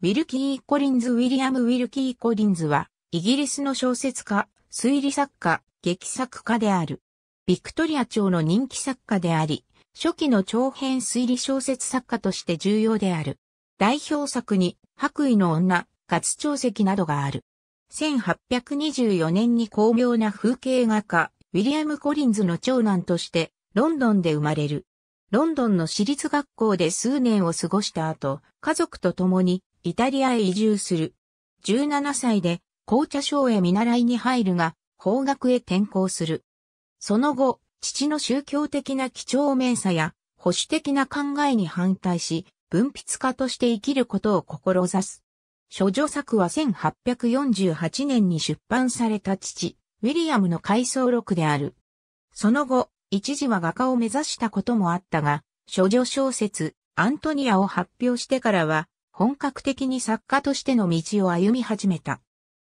ウィルキー・コリンズ・ウィリアム・ウィルキー・コリンズは、イギリスの小説家、推理作家、劇作家である。ビクトリア朝の人気作家であり、初期の長編推理小説作家として重要である。代表作に、白衣の女、活長石などがある。1824年に巧妙な風景画家、ウィリアム・コリンズの長男として、ロンドンで生まれる。ロンドンの私立学校で数年を過ごした後、家族と共にイタリアへ移住する。17歳で紅茶商へ見習いに入るが、法学へ転校する。その後、父の宗教的な貴重明差や保守的な考えに反対し、文筆家として生きることを志す。諸女作は1848年に出版された父、ウィリアムの回想録である。その後、一時は画家を目指したこともあったが、諸女小説、アントニアを発表してからは、本格的に作家としての道を歩み始めた。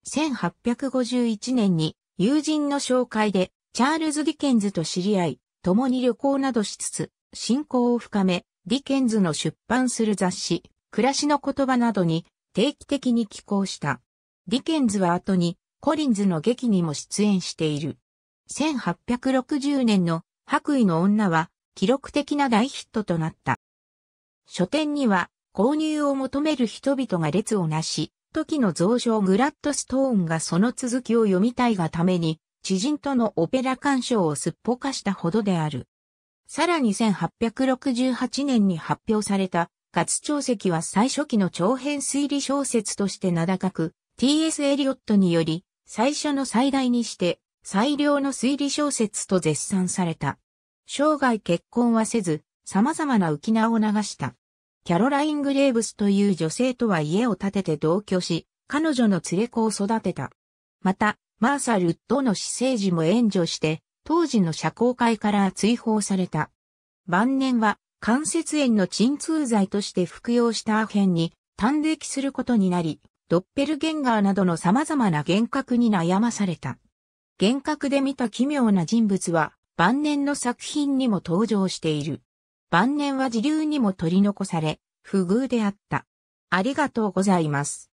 1851年に友人の紹介でチャールズ・ディケンズと知り合い、共に旅行などしつつ、信仰を深め、ディケンズの出版する雑誌、暮らしの言葉などに定期的に寄稿した。ディケンズは後にコリンズの劇にも出演している。1860年の白衣の女は記録的な大ヒットとなった。書店には購入を求める人々が列をなし、時の蔵書グラッドストーンがその続きを読みたいがために、知人とのオペラ鑑賞をすっぽかしたほどである。さらに1868年に発表された、活長石は最初期の長編推理小説として名高く、T.S. エリオットにより、最初の最大にして、最良の推理小説と絶賛された。生涯結婚はせず、様々な浮き名を流した。キャロライン・グレーブスという女性とは家を建てて同居し、彼女の連れ子を育てた。また、マーサ・ルッドの私生児も援助して、当時の社交界から追放された。晩年は、関節炎の鎮痛剤として服用したアヘンに、短歴することになり、ドッペルゲンガーなどの様々な幻覚に悩まされた。幻覚で見た奇妙な人物は、晩年の作品にも登場している。晩年は時流にも取り残され、不遇であった。ありがとうございます。